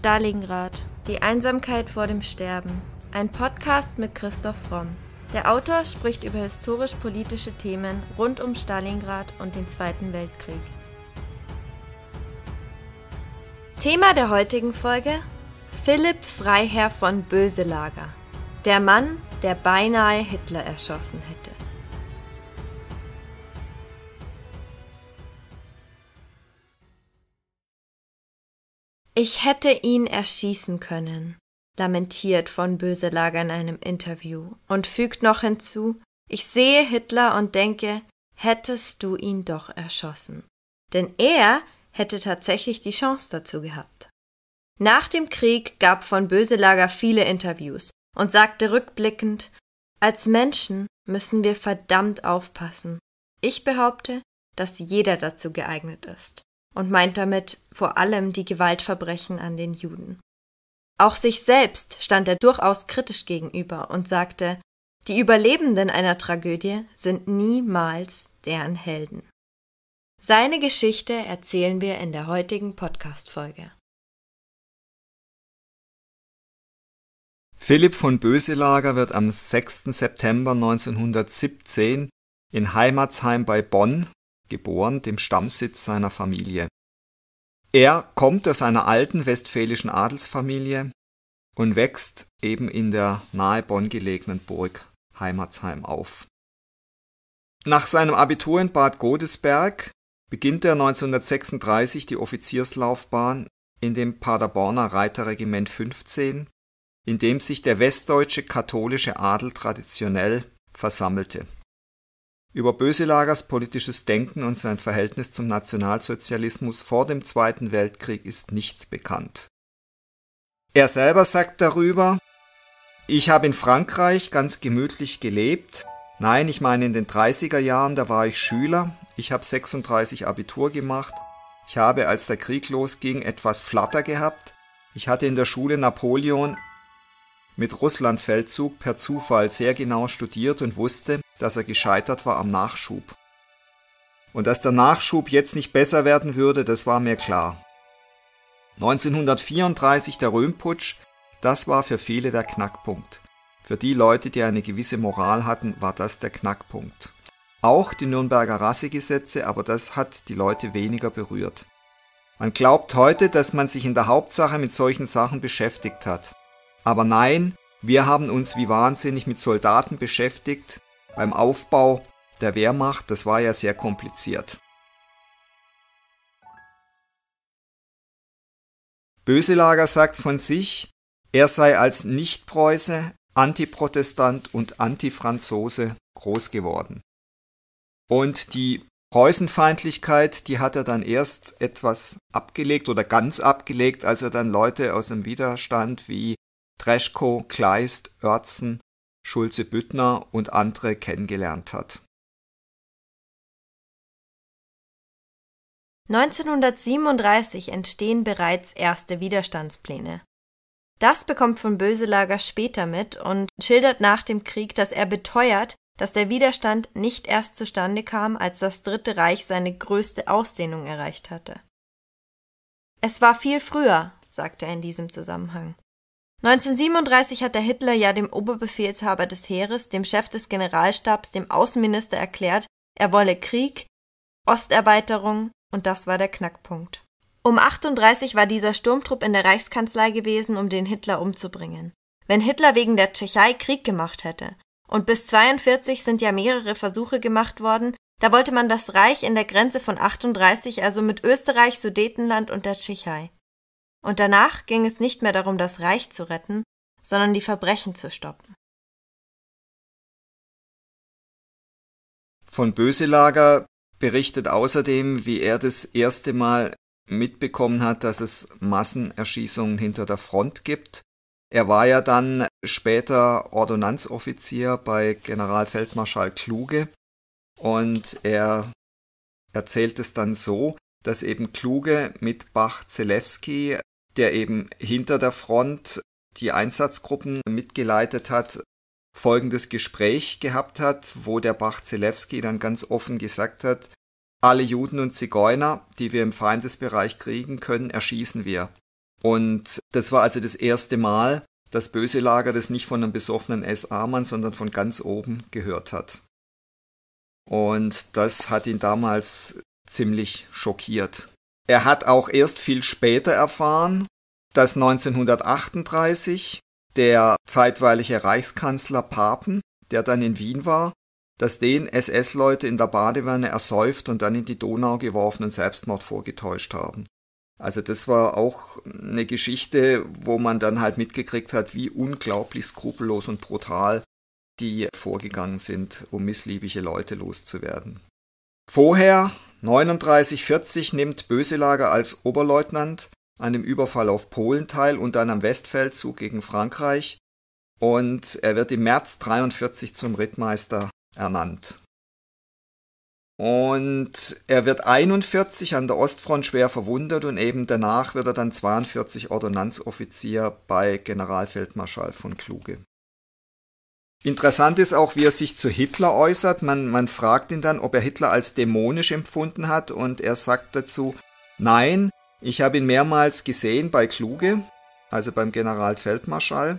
Stalingrad. Die Einsamkeit vor dem Sterben. Ein Podcast mit Christoph Fromm. Der Autor spricht über historisch-politische Themen rund um Stalingrad und den Zweiten Weltkrieg. Thema der heutigen Folge: Philipp Freiherr von Böselager. Der Mann, der beinahe Hitler erschossen hätte. Ich hätte ihn erschießen können, lamentiert von Böselager in einem Interview und fügt noch hinzu, ich sehe Hitler und denke, hättest du ihn doch erschossen. Denn er hätte tatsächlich die Chance dazu gehabt. Nach dem Krieg gab von Böselager viele Interviews und sagte rückblickend, als Menschen müssen wir verdammt aufpassen. Ich behaupte, dass jeder dazu geeignet ist und meint damit vor allem die Gewaltverbrechen an den Juden. Auch sich selbst stand er durchaus kritisch gegenüber und sagte, die Überlebenden einer Tragödie sind niemals deren Helden. Seine Geschichte erzählen wir in der heutigen Podcast-Folge. Philipp von Böselager wird am 6. September 1917 in Heimatsheim bei Bonn geboren, dem Stammsitz seiner Familie. Er kommt aus einer alten westfälischen Adelsfamilie und wächst eben in der nahe Bonn gelegenen Burg Heimatsheim auf. Nach seinem Abitur in Bad Godesberg beginnt er 1936 die Offizierslaufbahn in dem Paderborner Reiterregiment 15, in dem sich der westdeutsche katholische Adel traditionell versammelte. Über Böselagers politisches Denken und sein Verhältnis zum Nationalsozialismus vor dem Zweiten Weltkrieg ist nichts bekannt. Er selber sagt darüber, ich habe in Frankreich ganz gemütlich gelebt. Nein, ich meine in den 30er Jahren, da war ich Schüler. Ich habe 36 Abitur gemacht. Ich habe, als der Krieg losging, etwas Flatter gehabt. Ich hatte in der Schule Napoleon mit Russlandfeldzug per Zufall sehr genau studiert und wusste, dass er gescheitert war am Nachschub. Und dass der Nachschub jetzt nicht besser werden würde, das war mir klar. 1934 der Röhmputsch, das war für viele der Knackpunkt. Für die Leute, die eine gewisse Moral hatten, war das der Knackpunkt. Auch die Nürnberger Rassegesetze, aber das hat die Leute weniger berührt. Man glaubt heute, dass man sich in der Hauptsache mit solchen Sachen beschäftigt hat. Aber nein, wir haben uns wie wahnsinnig mit Soldaten beschäftigt, beim Aufbau der Wehrmacht, das war ja sehr kompliziert. Böselager sagt von sich, er sei als Nichtpreuße, Antiprotestant und Antifranzose groß geworden. Und die Preußenfeindlichkeit, die hat er dann erst etwas abgelegt oder ganz abgelegt, als er dann Leute aus dem Widerstand wie Treschko, Kleist, Oertzen Schulze-Büttner und andere kennengelernt hat. 1937 entstehen bereits erste Widerstandspläne. Das bekommt von Böselager später mit und schildert nach dem Krieg, dass er beteuert, dass der Widerstand nicht erst zustande kam, als das Dritte Reich seine größte Ausdehnung erreicht hatte. Es war viel früher, sagt er in diesem Zusammenhang. 1937 hat der Hitler ja dem Oberbefehlshaber des Heeres, dem Chef des Generalstabs, dem Außenminister erklärt, er wolle Krieg, Osterweiterung und das war der Knackpunkt. Um 38 war dieser Sturmtrupp in der Reichskanzlei gewesen, um den Hitler umzubringen. Wenn Hitler wegen der Tschechei Krieg gemacht hätte, und bis 42 sind ja mehrere Versuche gemacht worden, da wollte man das Reich in der Grenze von 38, also mit Österreich, Sudetenland und der Tschechei. Und danach ging es nicht mehr darum, das Reich zu retten, sondern die Verbrechen zu stoppen. Von Böselager berichtet außerdem, wie er das erste Mal mitbekommen hat, dass es Massenerschießungen hinter der Front gibt. Er war ja dann später Ordonnanzoffizier bei Generalfeldmarschall Kluge und er erzählt es dann so, dass eben Kluge mit Bach-Zelewski der eben hinter der Front die Einsatzgruppen mitgeleitet hat, folgendes Gespräch gehabt hat, wo der Bach-Zelewski dann ganz offen gesagt hat, alle Juden und Zigeuner, die wir im Feindesbereich kriegen können, erschießen wir. Und das war also das erste Mal, dass böse Lager das nicht von einem besoffenen SA-Mann, sondern von ganz oben gehört hat. Und das hat ihn damals ziemlich schockiert. Er hat auch erst viel später erfahren, dass 1938 der zeitweilige Reichskanzler Papen, der dann in Wien war, dass den SS-Leute in der Badewanne ersäuft und dann in die Donau geworfenen Selbstmord vorgetäuscht haben. Also das war auch eine Geschichte, wo man dann halt mitgekriegt hat, wie unglaublich skrupellos und brutal die vorgegangen sind, um missliebige Leute loszuwerden. Vorher 3940 nimmt Böselager als Oberleutnant an dem Überfall auf Polen teil und dann am Westfeldzug gegen Frankreich. Und er wird im März 43 zum Rittmeister ernannt. Und er wird 41 an der Ostfront schwer verwundet und eben danach wird er dann 42 Ordonnanzoffizier bei Generalfeldmarschall von Kluge. Interessant ist auch, wie er sich zu Hitler äußert. Man, man fragt ihn dann, ob er Hitler als dämonisch empfunden hat und er sagt dazu, nein, ich habe ihn mehrmals gesehen bei Kluge, also beim Generalfeldmarschall.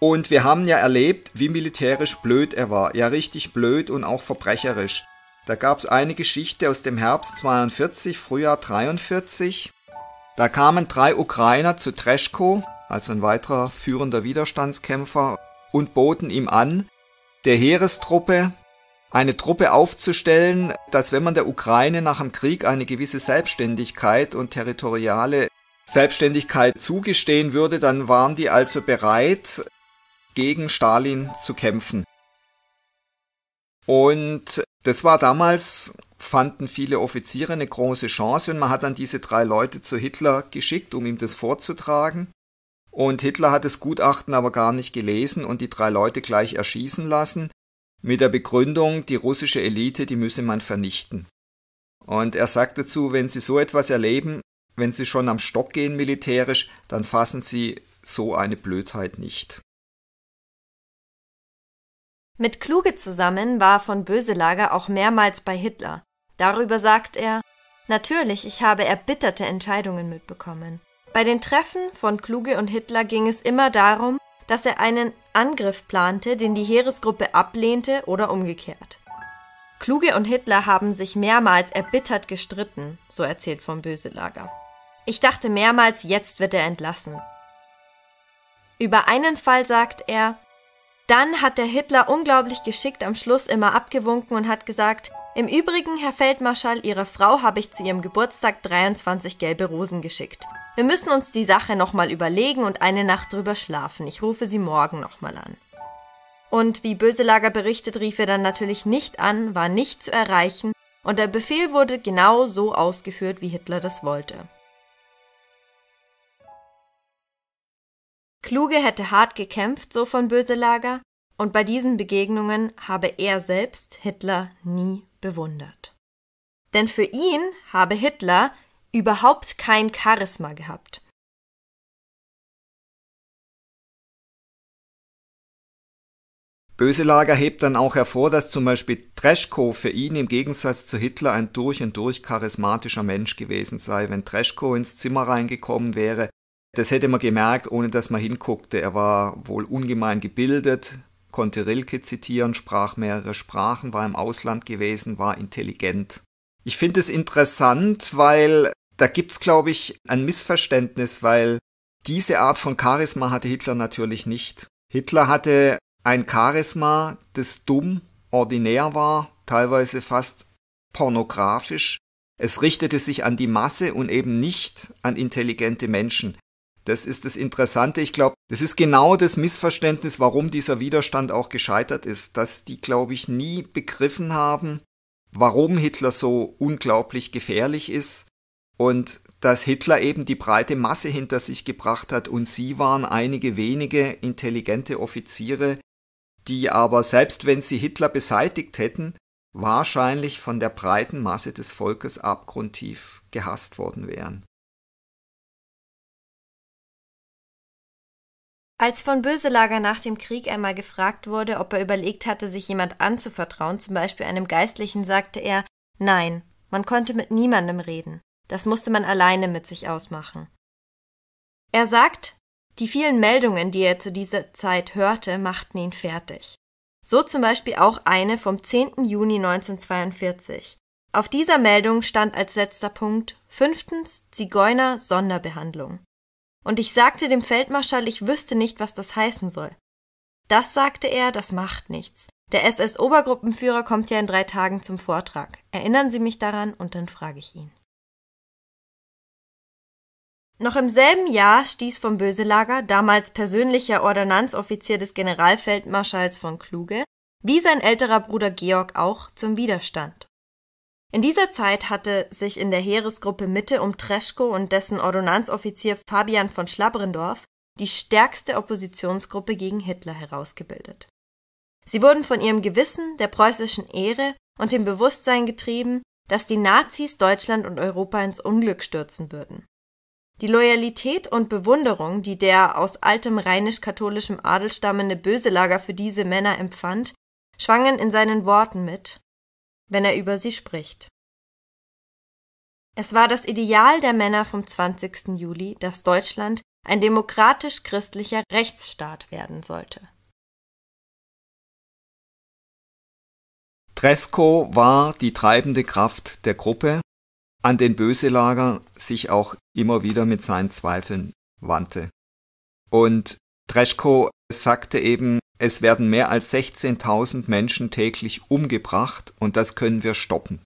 Und wir haben ja erlebt, wie militärisch blöd er war. Ja, richtig blöd und auch verbrecherisch. Da gab es eine Geschichte aus dem Herbst 42, Frühjahr 43. Da kamen drei Ukrainer zu Treschko, also ein weiterer führender Widerstandskämpfer und boten ihm an, der Heerestruppe eine Truppe aufzustellen, dass wenn man der Ukraine nach dem Krieg eine gewisse Selbstständigkeit und territoriale Selbstständigkeit zugestehen würde, dann waren die also bereit, gegen Stalin zu kämpfen. Und das war damals, fanden viele Offiziere eine große Chance und man hat dann diese drei Leute zu Hitler geschickt, um ihm das vorzutragen. Und Hitler hat das Gutachten aber gar nicht gelesen und die drei Leute gleich erschießen lassen, mit der Begründung, die russische Elite, die müsse man vernichten. Und er sagt dazu, wenn sie so etwas erleben, wenn sie schon am Stock gehen militärisch, dann fassen sie so eine Blödheit nicht. Mit Kluge zusammen war von Böselager auch mehrmals bei Hitler. Darüber sagt er, natürlich, ich habe erbitterte Entscheidungen mitbekommen. Bei den Treffen von Kluge und Hitler ging es immer darum, dass er einen Angriff plante, den die Heeresgruppe ablehnte oder umgekehrt. Kluge und Hitler haben sich mehrmals erbittert gestritten, so erzählt vom Böselager. Ich dachte mehrmals, jetzt wird er entlassen. Über einen Fall sagt er, dann hat der Hitler unglaublich geschickt am Schluss immer abgewunken und hat gesagt, im Übrigen, Herr Feldmarschall, Ihrer Frau habe ich zu ihrem Geburtstag 23 gelbe Rosen geschickt. Wir müssen uns die Sache nochmal überlegen und eine Nacht drüber schlafen. Ich rufe Sie morgen nochmal an. Und wie Böselager berichtet, rief er dann natürlich nicht an, war nicht zu erreichen und der Befehl wurde genau so ausgeführt, wie Hitler das wollte. Kluge hätte hart gekämpft, so von Böselager, und bei diesen Begegnungen habe er selbst Hitler nie bewundert. Denn für ihn habe Hitler überhaupt kein Charisma gehabt. Böselager hebt dann auch hervor, dass zum Beispiel Treschko für ihn im Gegensatz zu Hitler ein durch und durch charismatischer Mensch gewesen sei. Wenn Treschko ins Zimmer reingekommen wäre, das hätte man gemerkt, ohne dass man hinguckte. Er war wohl ungemein gebildet, konnte Rilke zitieren, sprach mehrere Sprachen, war im Ausland gewesen, war intelligent. Ich finde es interessant, weil da gibt's, glaube ich, ein Missverständnis, weil diese Art von Charisma hatte Hitler natürlich nicht. Hitler hatte ein Charisma, das dumm, ordinär war, teilweise fast pornografisch. Es richtete sich an die Masse und eben nicht an intelligente Menschen. Das ist das Interessante. Ich glaube, das ist genau das Missverständnis, warum dieser Widerstand auch gescheitert ist, dass die, glaube ich, nie begriffen haben, warum Hitler so unglaublich gefährlich ist und dass Hitler eben die breite Masse hinter sich gebracht hat und sie waren einige wenige intelligente Offiziere, die aber selbst wenn sie Hitler beseitigt hätten, wahrscheinlich von der breiten Masse des Volkes abgrundtief gehasst worden wären. Als von Böselager nach dem Krieg einmal gefragt wurde, ob er überlegt hatte, sich jemand anzuvertrauen, zum Beispiel einem Geistlichen, sagte er Nein, man konnte mit niemandem reden. Das musste man alleine mit sich ausmachen. Er sagt, die vielen Meldungen, die er zu dieser Zeit hörte, machten ihn fertig. So zum Beispiel auch eine vom 10. Juni 1942. Auf dieser Meldung stand als letzter Punkt fünftens Zigeuner Sonderbehandlung und ich sagte dem Feldmarschall, ich wüsste nicht, was das heißen soll. Das sagte er, das macht nichts. Der SS-Obergruppenführer kommt ja in drei Tagen zum Vortrag. Erinnern Sie mich daran und dann frage ich ihn. Noch im selben Jahr stieß vom Böselager, damals persönlicher Ordonnanzoffizier des Generalfeldmarschalls von Kluge, wie sein älterer Bruder Georg auch, zum Widerstand. In dieser Zeit hatte sich in der Heeresgruppe Mitte um Treschko und dessen Ordonnanzoffizier Fabian von Schlabrendorf die stärkste Oppositionsgruppe gegen Hitler herausgebildet. Sie wurden von ihrem Gewissen, der preußischen Ehre und dem Bewusstsein getrieben, dass die Nazis Deutschland und Europa ins Unglück stürzen würden. Die Loyalität und Bewunderung, die der aus altem rheinisch-katholischem Adel stammende Böselager für diese Männer empfand, schwangen in seinen Worten mit wenn er über sie spricht. Es war das Ideal der Männer vom 20. Juli, dass Deutschland ein demokratisch-christlicher Rechtsstaat werden sollte. Tresco war die treibende Kraft der Gruppe, an den Böselager sich auch immer wieder mit seinen Zweifeln wandte. Und Treschko sagte eben, es werden mehr als 16.000 Menschen täglich umgebracht und das können wir stoppen.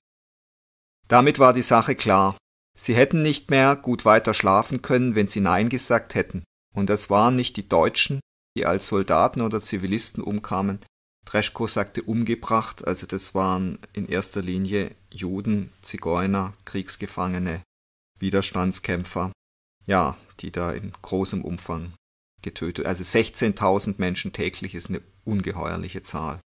Damit war die Sache klar. Sie hätten nicht mehr gut weiter schlafen können, wenn sie Nein gesagt hätten. Und das waren nicht die Deutschen, die als Soldaten oder Zivilisten umkamen. Dreschko sagte umgebracht, also das waren in erster Linie Juden, Zigeuner, Kriegsgefangene, Widerstandskämpfer, ja, die da in großem Umfang getötet. Also 16.000 Menschen täglich ist eine ungeheuerliche Zahl.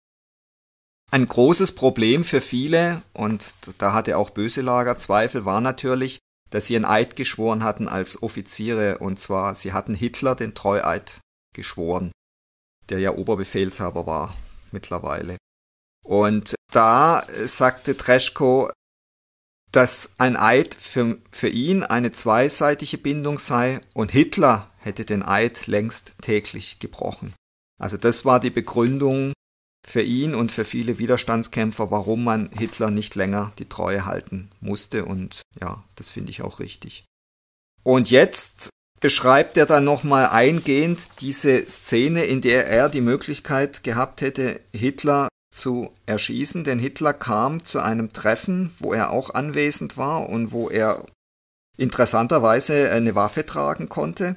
Ein großes Problem für viele, und da hatte auch Böselager Zweifel, war natürlich, dass sie einen Eid geschworen hatten als Offiziere, und zwar sie hatten Hitler den Treueid geschworen, der ja Oberbefehlshaber war mittlerweile. Und da sagte Treschko, dass ein Eid für, für ihn eine zweiseitige Bindung sei und Hitler hätte den Eid längst täglich gebrochen. Also das war die Begründung für ihn und für viele Widerstandskämpfer, warum man Hitler nicht länger die Treue halten musste. Und ja, das finde ich auch richtig. Und jetzt beschreibt er dann nochmal eingehend diese Szene, in der er die Möglichkeit gehabt hätte, Hitler zu erschießen, denn Hitler kam zu einem Treffen, wo er auch anwesend war und wo er interessanterweise eine Waffe tragen konnte.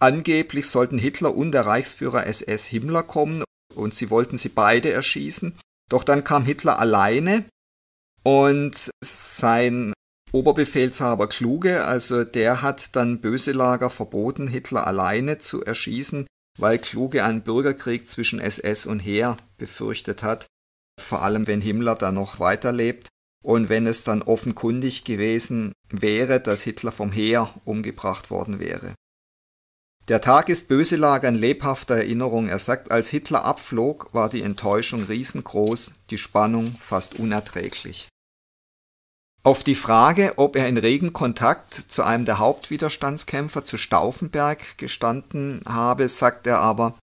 Angeblich sollten Hitler und der Reichsführer SS Himmler kommen und sie wollten sie beide erschießen. Doch dann kam Hitler alleine und sein Oberbefehlshaber Kluge, also der hat dann Böselager verboten, Hitler alleine zu erschießen, weil Kluge einen Bürgerkrieg zwischen SS und Heer befürchtet hat, vor allem wenn Himmler da noch weiterlebt und wenn es dann offenkundig gewesen wäre, dass Hitler vom Heer umgebracht worden wäre. Der Tag ist Böselager in lebhafter Erinnerung. Er sagt, als Hitler abflog, war die Enttäuschung riesengroß, die Spannung fast unerträglich. Auf die Frage, ob er in regen Kontakt zu einem der Hauptwiderstandskämpfer zu Stauffenberg gestanden habe, sagt er aber,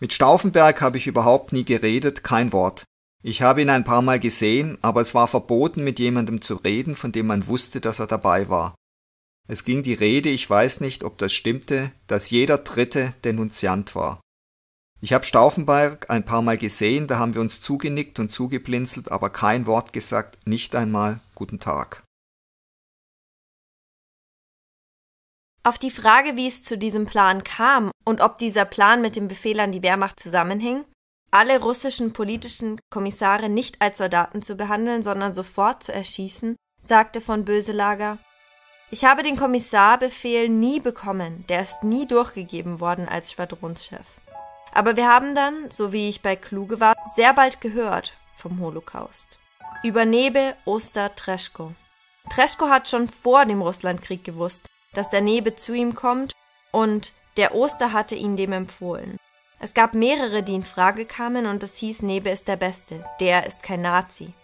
mit Stauffenberg habe ich überhaupt nie geredet, kein Wort. Ich habe ihn ein paar Mal gesehen, aber es war verboten, mit jemandem zu reden, von dem man wusste, dass er dabei war. Es ging die Rede, ich weiß nicht, ob das stimmte, dass jeder dritte Denunziant war. Ich habe Stauffenberg ein paar Mal gesehen, da haben wir uns zugenickt und zugeblinzelt, aber kein Wort gesagt, nicht einmal guten Tag. Auf die Frage, wie es zu diesem Plan kam und ob dieser Plan mit dem Befehl an die Wehrmacht zusammenhing, alle russischen politischen Kommissare nicht als Soldaten zu behandeln, sondern sofort zu erschießen, sagte von Böselager ich habe den Kommissarbefehl nie bekommen, der ist nie durchgegeben worden als Schwadronschef. Aber wir haben dann, so wie ich bei Kluge war, sehr bald gehört vom Holocaust. Über Nebe Oster Treschko. Treschko hat schon vor dem Russlandkrieg gewusst, dass der Nebe zu ihm kommt und der Oster hatte ihn dem empfohlen. Es gab mehrere, die in Frage kamen und es hieß, Nebe ist der Beste, der ist kein Nazi.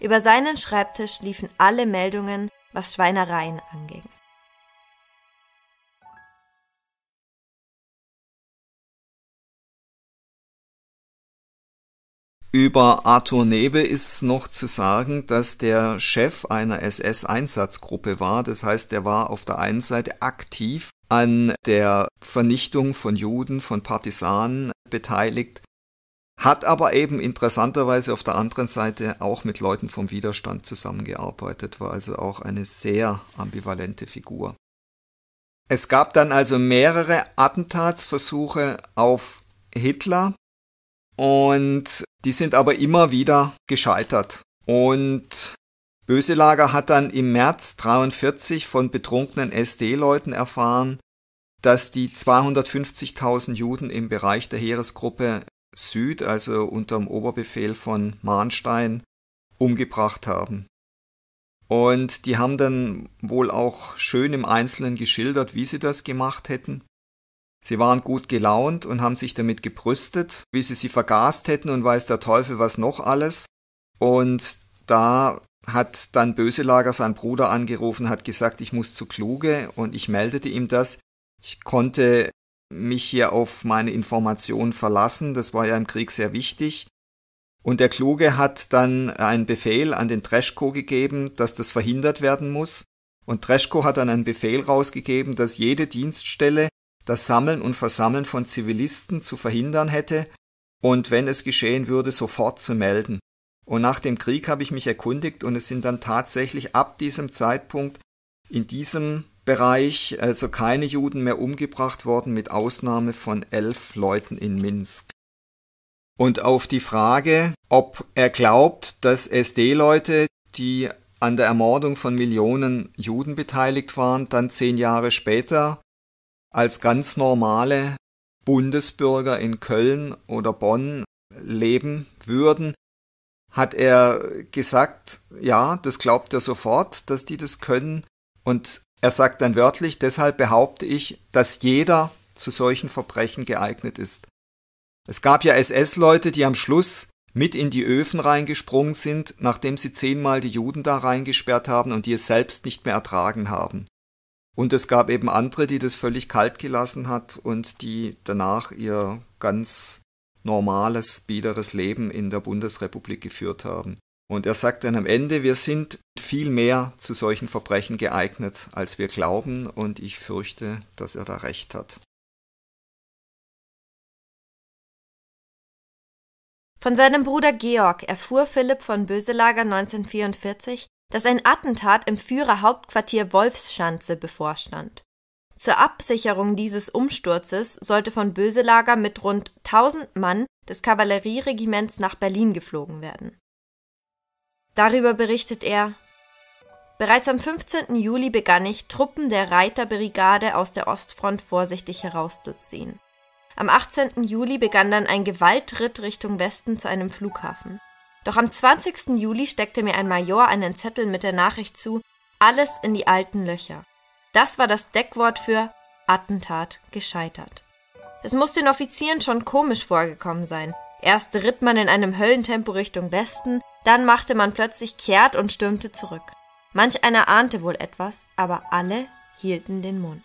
Über seinen Schreibtisch liefen alle Meldungen, was Schweinereien anging. Über Arthur Nebe ist noch zu sagen, dass der Chef einer SS-Einsatzgruppe war. Das heißt, er war auf der einen Seite aktiv an der Vernichtung von Juden, von Partisanen beteiligt hat aber eben interessanterweise auf der anderen Seite auch mit Leuten vom Widerstand zusammengearbeitet, war also auch eine sehr ambivalente Figur. Es gab dann also mehrere Attentatsversuche auf Hitler und die sind aber immer wieder gescheitert. Und Böselager hat dann im März 43 von betrunkenen SD-Leuten erfahren, dass die 250.000 Juden im Bereich der Heeresgruppe Süd, also unter dem Oberbefehl von Mahnstein, umgebracht haben. Und die haben dann wohl auch schön im Einzelnen geschildert, wie sie das gemacht hätten. Sie waren gut gelaunt und haben sich damit gebrüstet, wie sie sie vergast hätten und weiß der Teufel was noch alles. Und da hat dann Böselager seinen Bruder angerufen, hat gesagt, ich muss zu Kluge und ich meldete ihm das. Ich konnte mich hier auf meine Informationen verlassen. Das war ja im Krieg sehr wichtig. Und der Kluge hat dann einen Befehl an den Treschko gegeben, dass das verhindert werden muss. Und Treschko hat dann einen Befehl rausgegeben, dass jede Dienststelle das Sammeln und Versammeln von Zivilisten zu verhindern hätte und wenn es geschehen würde, sofort zu melden. Und nach dem Krieg habe ich mich erkundigt und es sind dann tatsächlich ab diesem Zeitpunkt in diesem Bereich, also keine Juden mehr umgebracht worden, mit Ausnahme von elf Leuten in Minsk. Und auf die Frage, ob er glaubt, dass SD-Leute, die an der Ermordung von Millionen Juden beteiligt waren, dann zehn Jahre später als ganz normale Bundesbürger in Köln oder Bonn leben würden, hat er gesagt, ja, das glaubt er sofort, dass die das können. Und er sagt dann wörtlich, deshalb behaupte ich, dass jeder zu solchen Verbrechen geeignet ist. Es gab ja SS-Leute, die am Schluss mit in die Öfen reingesprungen sind, nachdem sie zehnmal die Juden da reingesperrt haben und die es selbst nicht mehr ertragen haben. Und es gab eben andere, die das völlig kalt gelassen hat und die danach ihr ganz normales, biederes Leben in der Bundesrepublik geführt haben. Und er sagt dann am Ende, wir sind viel mehr zu solchen Verbrechen geeignet, als wir glauben, und ich fürchte, dass er da recht hat. Von seinem Bruder Georg erfuhr Philipp von Böselager 1944, dass ein Attentat im Führerhauptquartier Wolfsschanze bevorstand. Zur Absicherung dieses Umsturzes sollte von Böselager mit rund 1000 Mann des Kavallerieregiments nach Berlin geflogen werden. Darüber berichtet er Bereits am 15. Juli begann ich, Truppen der Reiterbrigade aus der Ostfront vorsichtig herauszuziehen. Am 18. Juli begann dann ein Gewaltritt Richtung Westen zu einem Flughafen. Doch am 20. Juli steckte mir ein Major einen Zettel mit der Nachricht zu, alles in die alten Löcher. Das war das Deckwort für Attentat gescheitert. Es muss den Offizieren schon komisch vorgekommen sein. Erst ritt man in einem Höllentempo Richtung Westen, dann machte man plötzlich kehrt und stürmte zurück. Manch einer ahnte wohl etwas, aber alle hielten den Mund.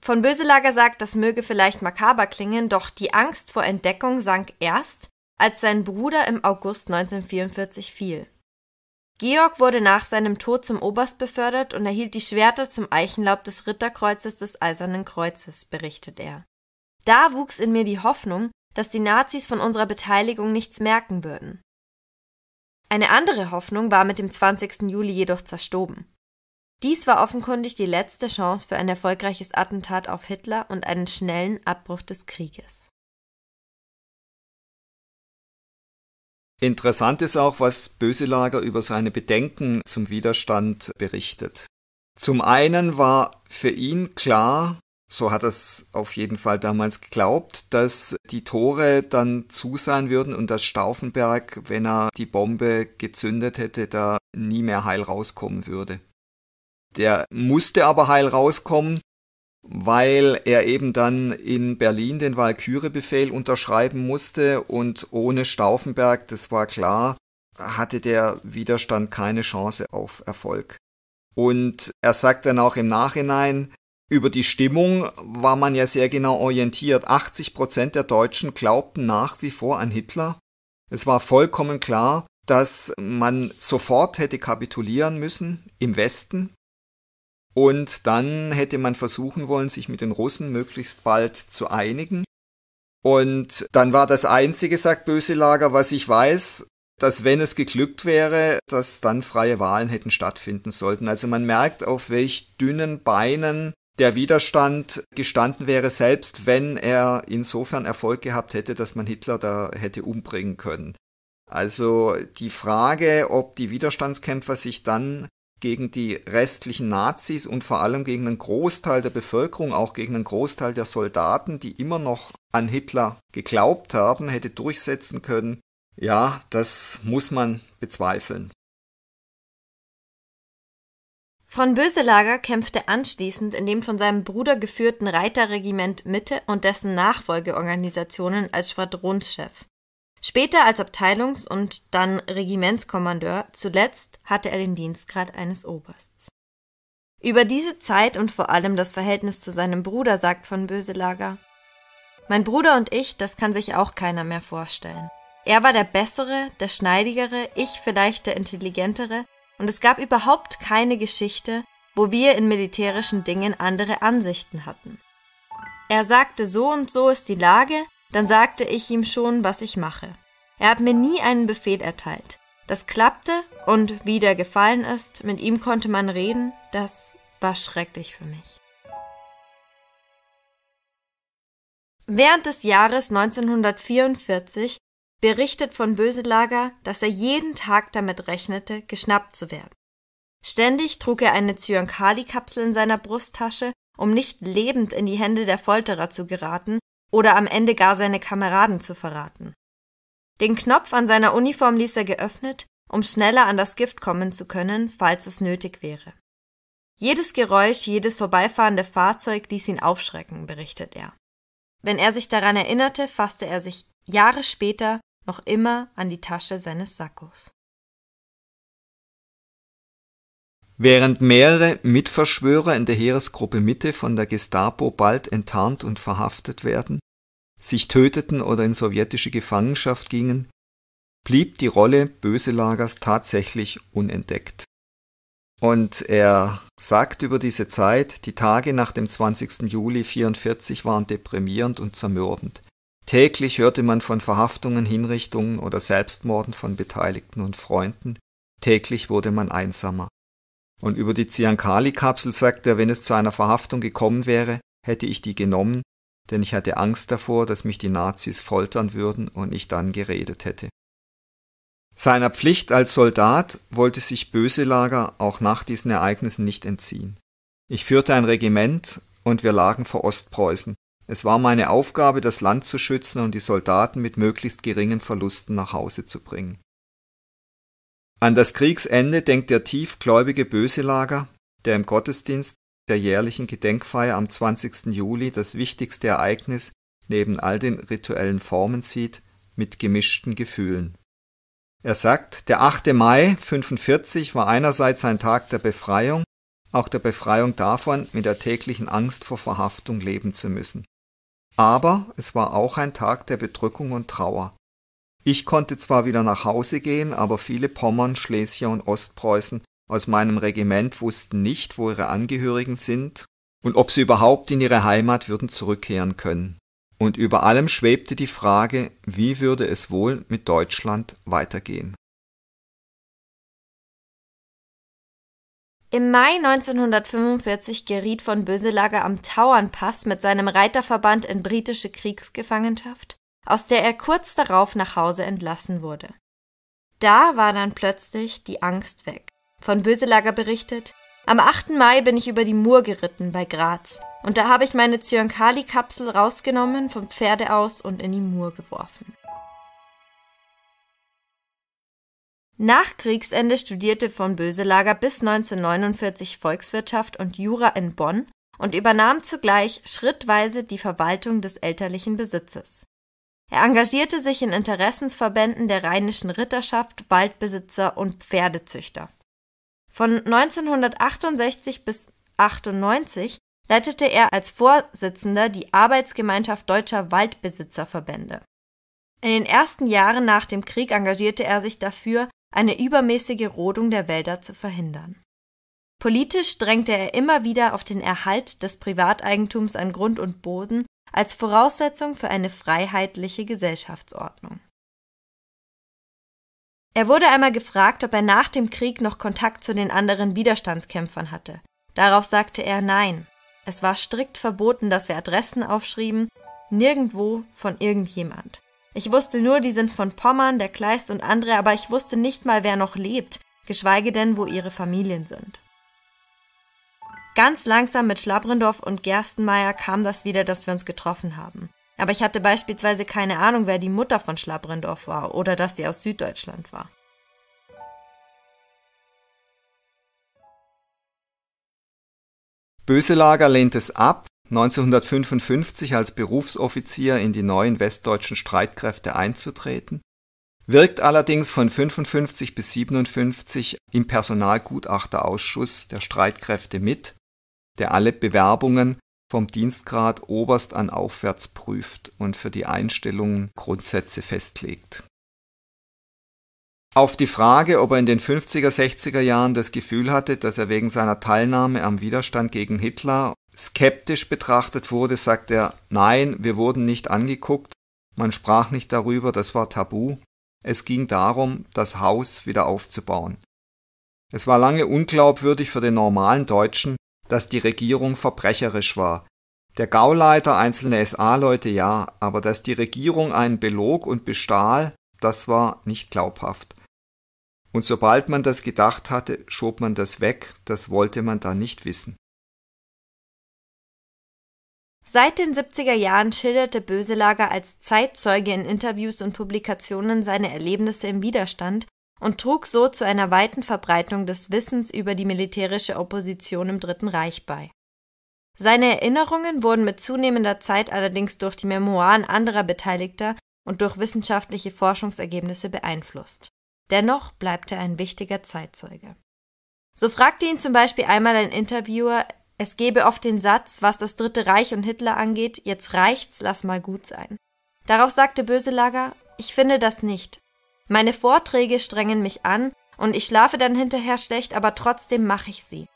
Von Böselager sagt, das möge vielleicht makaber klingen, doch die Angst vor Entdeckung sank erst, als sein Bruder im August 1944 fiel. Georg wurde nach seinem Tod zum Oberst befördert und erhielt die Schwerter zum Eichenlaub des Ritterkreuzes des Eisernen Kreuzes, berichtet er. Da wuchs in mir die Hoffnung, dass die Nazis von unserer Beteiligung nichts merken würden. Eine andere Hoffnung war mit dem 20. Juli jedoch zerstoben. Dies war offenkundig die letzte Chance für ein erfolgreiches Attentat auf Hitler und einen schnellen Abbruch des Krieges. Interessant ist auch, was Böselager über seine Bedenken zum Widerstand berichtet. Zum einen war für ihn klar, so hat es auf jeden Fall damals geglaubt, dass die Tore dann zu sein würden und dass Stauffenberg, wenn er die Bombe gezündet hätte, da nie mehr heil rauskommen würde. Der musste aber heil rauskommen, weil er eben dann in Berlin den Walkürebefehl unterschreiben musste und ohne Stauffenberg, das war klar, hatte der Widerstand keine Chance auf Erfolg. Und er sagt dann auch im Nachhinein, über die Stimmung war man ja sehr genau orientiert. 80 Prozent der Deutschen glaubten nach wie vor an Hitler. Es war vollkommen klar, dass man sofort hätte kapitulieren müssen im Westen. Und dann hätte man versuchen wollen, sich mit den Russen möglichst bald zu einigen. Und dann war das einzige, sagt Böselager, was ich weiß, dass wenn es geglückt wäre, dass dann freie Wahlen hätten stattfinden sollten. Also man merkt, auf welch dünnen Beinen der Widerstand gestanden wäre, selbst wenn er insofern Erfolg gehabt hätte, dass man Hitler da hätte umbringen können. Also die Frage, ob die Widerstandskämpfer sich dann gegen die restlichen Nazis und vor allem gegen einen Großteil der Bevölkerung, auch gegen einen Großteil der Soldaten, die immer noch an Hitler geglaubt haben, hätte durchsetzen können, ja, das muss man bezweifeln. Von Böselager kämpfte anschließend in dem von seinem Bruder geführten Reiterregiment Mitte und dessen Nachfolgeorganisationen als Schwadronschef. Später als Abteilungs- und dann Regimentskommandeur, zuletzt hatte er den Dienstgrad eines Obersts. Über diese Zeit und vor allem das Verhältnis zu seinem Bruder sagt von Böselager, mein Bruder und ich, das kann sich auch keiner mehr vorstellen. Er war der Bessere, der Schneidigere, ich vielleicht der Intelligentere, und es gab überhaupt keine Geschichte, wo wir in militärischen Dingen andere Ansichten hatten. Er sagte, so und so ist die Lage, dann sagte ich ihm schon, was ich mache. Er hat mir nie einen Befehl erteilt. Das klappte und wie der gefallen ist, mit ihm konnte man reden, das war schrecklich für mich. Während des Jahres 1944 berichtet von Böselager, dass er jeden Tag damit rechnete, geschnappt zu werden. Ständig trug er eine Zyankali-Kapsel in seiner Brusttasche, um nicht lebend in die Hände der Folterer zu geraten oder am Ende gar seine Kameraden zu verraten. Den Knopf an seiner Uniform ließ er geöffnet, um schneller an das Gift kommen zu können, falls es nötig wäre. Jedes Geräusch, jedes vorbeifahrende Fahrzeug ließ ihn aufschrecken, berichtet er. Wenn er sich daran erinnerte, fasste er sich Jahre später noch immer an die Tasche seines Sackos. Während mehrere Mitverschwörer in der Heeresgruppe Mitte von der Gestapo bald enttarnt und verhaftet werden, sich töteten oder in sowjetische Gefangenschaft gingen, blieb die Rolle Böselagers tatsächlich unentdeckt. Und er sagt über diese Zeit, die Tage nach dem 20. Juli 1944 waren deprimierend und zermürbend. Täglich hörte man von Verhaftungen, Hinrichtungen oder Selbstmorden von Beteiligten und Freunden, täglich wurde man einsamer. Und über die Ziankali-Kapsel sagte er, wenn es zu einer Verhaftung gekommen wäre, hätte ich die genommen, denn ich hatte Angst davor, dass mich die Nazis foltern würden und ich dann geredet hätte. Seiner Pflicht als Soldat wollte sich Böselager auch nach diesen Ereignissen nicht entziehen. Ich führte ein Regiment und wir lagen vor Ostpreußen. Es war meine Aufgabe, das Land zu schützen und die Soldaten mit möglichst geringen Verlusten nach Hause zu bringen. An das Kriegsende denkt der tiefgläubige Böselager, der im Gottesdienst der jährlichen Gedenkfeier am 20. Juli das wichtigste Ereignis neben all den rituellen Formen sieht, mit gemischten Gefühlen. Er sagt, der 8. Mai 45 war einerseits ein Tag der Befreiung, auch der Befreiung davon, mit der täglichen Angst vor Verhaftung leben zu müssen. Aber es war auch ein Tag der Bedrückung und Trauer. Ich konnte zwar wieder nach Hause gehen, aber viele Pommern, Schlesier und Ostpreußen aus meinem Regiment wussten nicht, wo ihre Angehörigen sind und ob sie überhaupt in ihre Heimat würden zurückkehren können. Und über allem schwebte die Frage, wie würde es wohl mit Deutschland weitergehen. Im Mai 1945 geriet von Böselager am Tauernpass mit seinem Reiterverband in britische Kriegsgefangenschaft, aus der er kurz darauf nach Hause entlassen wurde. Da war dann plötzlich die Angst weg. Von Böselager berichtet, am 8. Mai bin ich über die Mur geritten bei Graz und da habe ich meine Zyankali-Kapsel rausgenommen, vom Pferde aus und in die Mur geworfen. Nach Kriegsende studierte von Böselager bis 1949 Volkswirtschaft und Jura in Bonn und übernahm zugleich schrittweise die Verwaltung des elterlichen Besitzes. Er engagierte sich in Interessensverbänden der rheinischen Ritterschaft, Waldbesitzer und Pferdezüchter. Von 1968 bis 1998 leitete er als Vorsitzender die Arbeitsgemeinschaft deutscher Waldbesitzerverbände. In den ersten Jahren nach dem Krieg engagierte er sich dafür, eine übermäßige Rodung der Wälder zu verhindern. Politisch drängte er immer wieder auf den Erhalt des Privateigentums an Grund und Boden als Voraussetzung für eine freiheitliche Gesellschaftsordnung. Er wurde einmal gefragt, ob er nach dem Krieg noch Kontakt zu den anderen Widerstandskämpfern hatte. Darauf sagte er nein. Es war strikt verboten, dass wir Adressen aufschrieben, nirgendwo von irgendjemand. Ich wusste nur, die sind von Pommern, der Kleist und andere, aber ich wusste nicht mal, wer noch lebt, geschweige denn, wo ihre Familien sind. Ganz langsam mit Schlabrendorf und Gerstenmeier kam das wieder, dass wir uns getroffen haben. Aber ich hatte beispielsweise keine Ahnung, wer die Mutter von Schlabrendorf war oder dass sie aus Süddeutschland war. Böselager lehnt es ab, 1955 als Berufsoffizier in die neuen westdeutschen Streitkräfte einzutreten, wirkt allerdings von 55 bis 57 im Personalgutachterausschuss der Streitkräfte mit, der alle Bewerbungen vom Dienstgrad Oberst an aufwärts prüft und für die Einstellungen Grundsätze festlegt. Auf die Frage, ob er in den 50er, 60er Jahren das Gefühl hatte, dass er wegen seiner Teilnahme am Widerstand gegen Hitler skeptisch betrachtet wurde, sagt er, nein, wir wurden nicht angeguckt, man sprach nicht darüber, das war tabu, es ging darum, das Haus wieder aufzubauen. Es war lange unglaubwürdig für den normalen Deutschen, dass die Regierung verbrecherisch war. Der Gauleiter, einzelne SA-Leute ja, aber dass die Regierung einen belog und bestahl, das war nicht glaubhaft. Und sobald man das gedacht hatte, schob man das weg, das wollte man da nicht wissen. Seit den 70er Jahren schilderte Böselager als Zeitzeuge in Interviews und Publikationen seine Erlebnisse im Widerstand und trug so zu einer weiten Verbreitung des Wissens über die militärische Opposition im Dritten Reich bei. Seine Erinnerungen wurden mit zunehmender Zeit allerdings durch die Memoiren anderer Beteiligter und durch wissenschaftliche Forschungsergebnisse beeinflusst. Dennoch bleibt er ein wichtiger Zeitzeuge. So fragte ihn zum Beispiel einmal ein Interviewer es gebe oft den Satz, was das Dritte Reich und Hitler angeht, jetzt reicht's, lass mal gut sein. Darauf sagte Böselager, ich finde das nicht. Meine Vorträge strengen mich an und ich schlafe dann hinterher schlecht, aber trotzdem mache ich sie.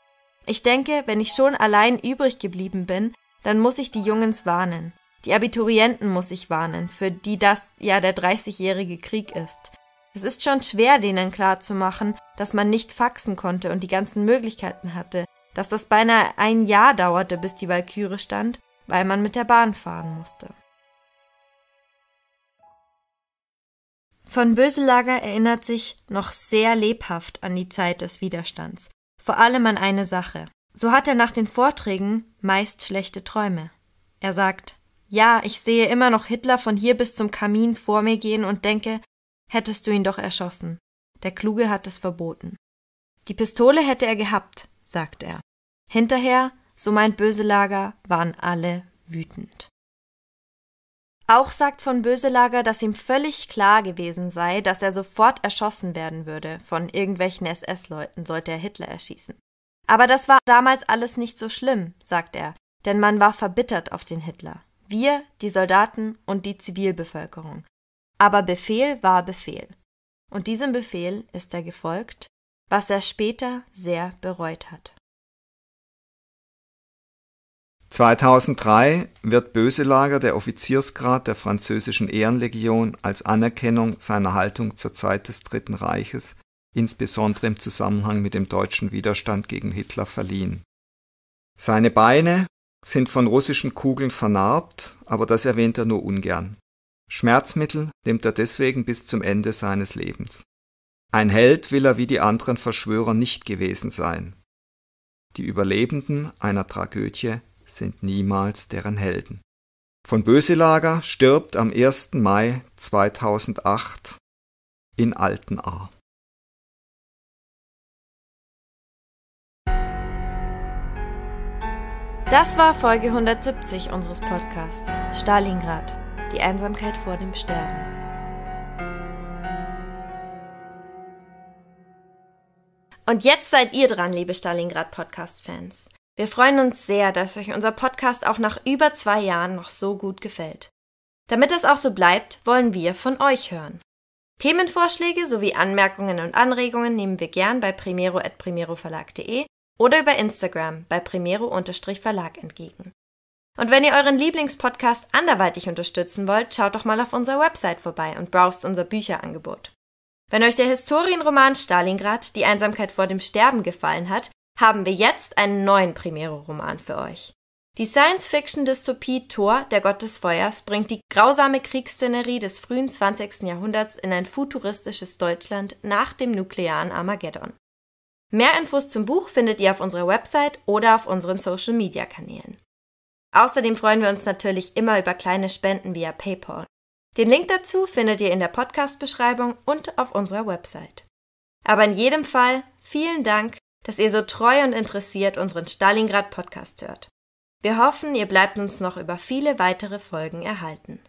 Ich denke, wenn ich schon allein übrig geblieben bin, dann muss ich die Jungens warnen. Die Abiturienten muss ich warnen, für die das ja der dreißigjährige Krieg ist. Es ist schon schwer, denen klarzumachen, dass man nicht faxen konnte und die ganzen Möglichkeiten hatte, dass das beinahe ein Jahr dauerte, bis die Walküre stand, weil man mit der Bahn fahren musste. Von Böselager erinnert sich noch sehr lebhaft an die Zeit des Widerstands, vor allem an eine Sache. So hat er nach den Vorträgen meist schlechte Träume. Er sagt, ja, ich sehe immer noch Hitler von hier bis zum Kamin vor mir gehen und denke, hättest du ihn doch erschossen. Der Kluge hat es verboten. Die Pistole hätte er gehabt, sagt er. Hinterher, so meint Böselager, waren alle wütend. Auch sagt von Böselager, dass ihm völlig klar gewesen sei, dass er sofort erschossen werden würde von irgendwelchen SS-Leuten, sollte er Hitler erschießen. Aber das war damals alles nicht so schlimm, sagt er, denn man war verbittert auf den Hitler. Wir, die Soldaten und die Zivilbevölkerung. Aber Befehl war Befehl. Und diesem Befehl ist er gefolgt, was er später sehr bereut hat. 2003 wird Böselager der Offiziersgrad der französischen Ehrenlegion als Anerkennung seiner Haltung zur Zeit des Dritten Reiches, insbesondere im Zusammenhang mit dem deutschen Widerstand gegen Hitler, verliehen. Seine Beine sind von russischen Kugeln vernarbt, aber das erwähnt er nur ungern. Schmerzmittel nimmt er deswegen bis zum Ende seines Lebens. Ein Held will er wie die anderen Verschwörer nicht gewesen sein. Die Überlebenden einer Tragödie sind niemals deren Helden. Von Böselager stirbt am 1. Mai 2008 in Altenahr. Das war Folge 170 unseres Podcasts Stalingrad, die Einsamkeit vor dem Sterben. Und jetzt seid ihr dran, liebe Stalingrad-Podcast-Fans. Wir freuen uns sehr, dass euch unser Podcast auch nach über zwei Jahren noch so gut gefällt. Damit es auch so bleibt, wollen wir von euch hören. Themenvorschläge sowie Anmerkungen und Anregungen nehmen wir gern bei primero.primeroverlag.de oder über Instagram bei primero-verlag entgegen. Und wenn ihr euren Lieblingspodcast anderweitig unterstützen wollt, schaut doch mal auf unserer Website vorbei und browst unser Bücherangebot. Wenn euch der Historienroman Stalingrad, die Einsamkeit vor dem Sterben gefallen hat, haben wir jetzt einen neuen Premiere-Roman für euch. Die Science-Fiction-Dystopie Thor, der Gott des Feuers, bringt die grausame Kriegsszenerie des frühen 20. Jahrhunderts in ein futuristisches Deutschland nach dem nuklearen Armageddon. Mehr Infos zum Buch findet ihr auf unserer Website oder auf unseren Social-Media-Kanälen. Außerdem freuen wir uns natürlich immer über kleine Spenden via PayPal. Den Link dazu findet ihr in der Podcast-Beschreibung und auf unserer Website. Aber in jedem Fall vielen Dank dass ihr so treu und interessiert unseren Stalingrad-Podcast hört. Wir hoffen, ihr bleibt uns noch über viele weitere Folgen erhalten.